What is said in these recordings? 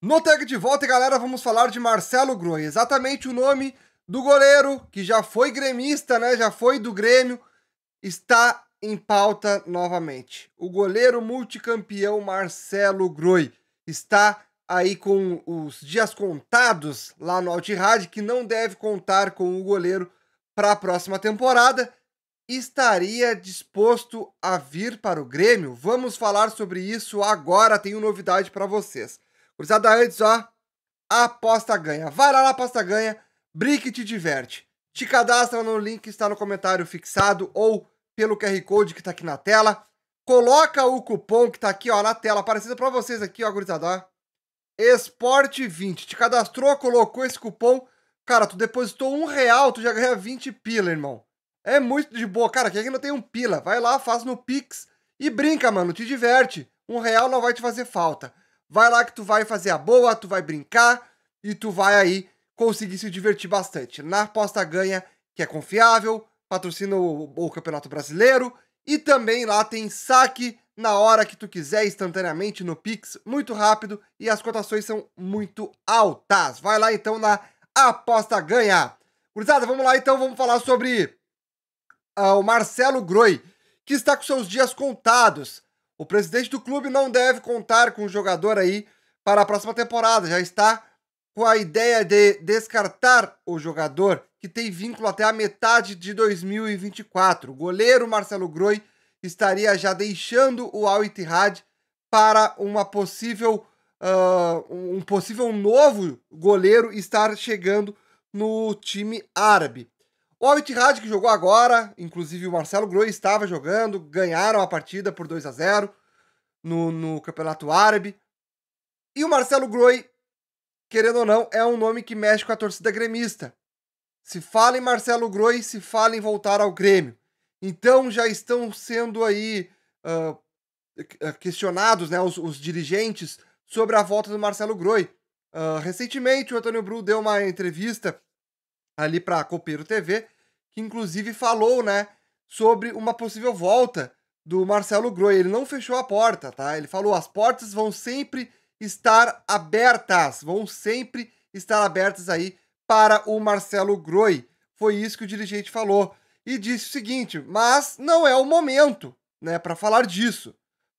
No Tag de Volta, galera, vamos falar de Marcelo Groi, exatamente o nome do goleiro que já foi gremista, né? Já foi do Grêmio, está em pauta novamente. O goleiro multicampeão Marcelo Groi está aí com os dias contados lá no Altirad, que não deve contar com o goleiro para a próxima temporada. Estaria disposto a vir para o Grêmio? Vamos falar sobre isso agora. Tenho novidade para vocês. Cruzada antes, ó. Aposta ganha. Vai lá na aposta ganha. Brinque e te diverte. Te cadastra no link que está no comentário fixado ou pelo QR Code que está aqui na tela. Coloca o cupom que está aqui ó, na tela, aparecendo para vocês aqui, ó, gurizada. Esporte20. Te cadastrou, colocou esse cupom. Cara, tu depositou um real, tu já ganha 20 pila, irmão. É muito de boa. Cara, quem aqui é não tem um pila? Vai lá, faz no Pix e brinca, mano. Te diverte. Um real não vai te fazer falta. Vai lá que tu vai fazer a boa, tu vai brincar e tu vai aí conseguir se divertir bastante. Na aposta ganha, que é confiável, patrocina o, o Campeonato Brasileiro e também lá tem saque na hora que tu quiser, instantaneamente, no Pix, muito rápido e as cotações são muito altas. Vai lá então na aposta ganha. Gurizada, vamos lá então, vamos falar sobre uh, o Marcelo Groi, que está com seus dias contados. O presidente do clube não deve contar com o jogador aí para a próxima temporada. Já está com a ideia de descartar o jogador que tem vínculo até a metade de 2024. O goleiro Marcelo Groi estaria já deixando o Al Ittihad para uma possível uh, um possível novo goleiro estar chegando no time árabe. O Al Ittihad que jogou agora, inclusive o Marcelo Groi estava jogando, ganharam a partida por 2 a 0 no, no Campeonato Árabe. E o Marcelo Groi, querendo ou não, é um nome que mexe com a torcida gremista. Se fala em Marcelo Groi, se fala em voltar ao Grêmio. Então já estão sendo aí uh, questionados né, os, os, dirigentes sobre a volta do Marcelo Groi. Uh, recentemente, o Antônio Bru deu uma entrevista ali para a Copeiro TV, que inclusive falou, né, sobre uma possível volta do Marcelo Groi. Ele não fechou a porta, tá? Ele falou: as portas vão sempre estar abertas, vão sempre estar abertas aí para o Marcelo Groi. Foi isso que o dirigente falou e disse o seguinte: mas não é o momento, né, para falar disso.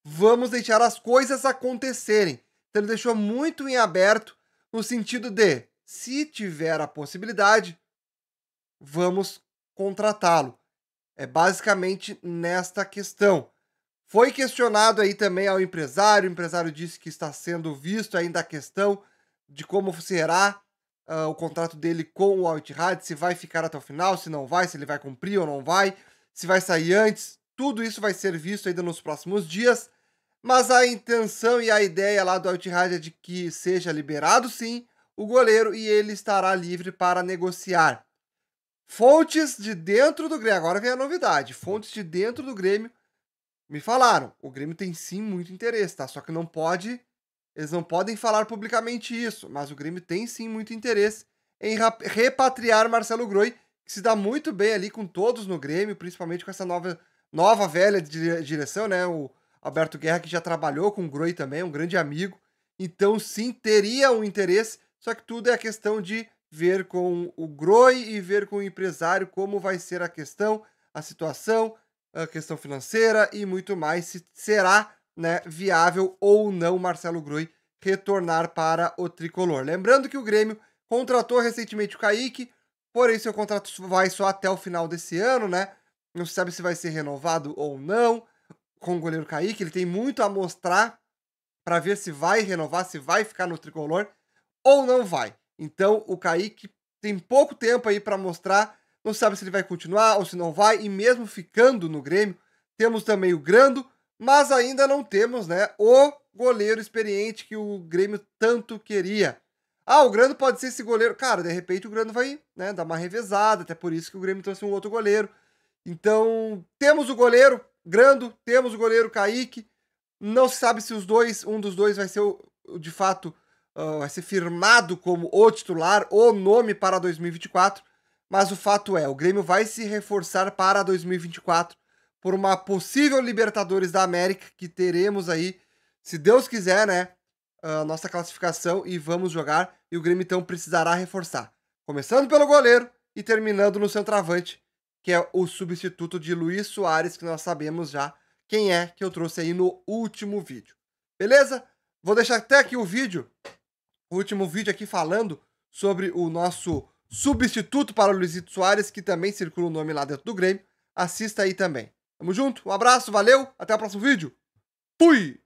Vamos deixar as coisas acontecerem. Então ele deixou muito em aberto no sentido de, se tiver a possibilidade, vamos contratá-lo. É basicamente nesta questão. Foi questionado aí também ao empresário, o empresário disse que está sendo visto ainda a questão de como será uh, o contrato dele com o Altirad, se vai ficar até o final, se não vai, se ele vai cumprir ou não vai, se vai sair antes. Tudo isso vai ser visto ainda nos próximos dias, mas a intenção e a ideia lá do Altirad é de que seja liberado sim o goleiro e ele estará livre para negociar. Fontes de dentro do Grêmio. Agora vem a novidade. Fontes de dentro do Grêmio me falaram. O Grêmio tem sim muito interesse, tá? Só que não pode. Eles não podem falar publicamente isso. Mas o Grêmio tem sim muito interesse em repatriar Marcelo Groi, que se dá muito bem ali com todos no Grêmio, principalmente com essa nova, nova velha direção, né? O Alberto Guerra, que já trabalhou com o Groi também, é um grande amigo. Então, sim, teria um interesse. Só que tudo é a questão de ver com o GROI e ver com o empresário como vai ser a questão, a situação, a questão financeira e muito mais, se será né, viável ou não Marcelo Groi retornar para o tricolor. Lembrando que o Grêmio contratou recentemente o Kaique, porém seu contrato vai só até o final desse ano, né? Não se sabe se vai ser renovado ou não com o goleiro Kaique, ele tem muito a mostrar para ver se vai renovar, se vai ficar no tricolor ou não vai. Então, o Kaique tem pouco tempo aí para mostrar, não sabe se ele vai continuar ou se não vai, e mesmo ficando no Grêmio, temos também o Grando, mas ainda não temos, né, o goleiro experiente que o Grêmio tanto queria. Ah, o Grando pode ser esse goleiro. Cara, de repente o Grando vai, né, dar uma revezada, até por isso que o Grêmio trouxe um outro goleiro. Então, temos o goleiro Grando, temos o goleiro Kaique. Não se sabe se os dois, um dos dois vai ser o, de fato uh, vai ser firmado como o titular, o nome para 2024. Mas o fato é, o Grêmio vai se reforçar para 2024 por uma possível Libertadores da América que teremos aí, se Deus quiser, né? A nossa classificação e vamos jogar. E o Grêmio então precisará reforçar. Começando pelo goleiro e terminando no centroavante, que é o substituto de Luiz Soares, que nós sabemos já quem é que eu trouxe aí no último vídeo. Beleza? Vou deixar até aqui o vídeo último vídeo aqui falando sobre o nosso substituto para o Luizito Soares, que também circula o nome lá dentro do Grêmio. Assista aí também. Tamo junto, um abraço, valeu, até o próximo vídeo. Fui!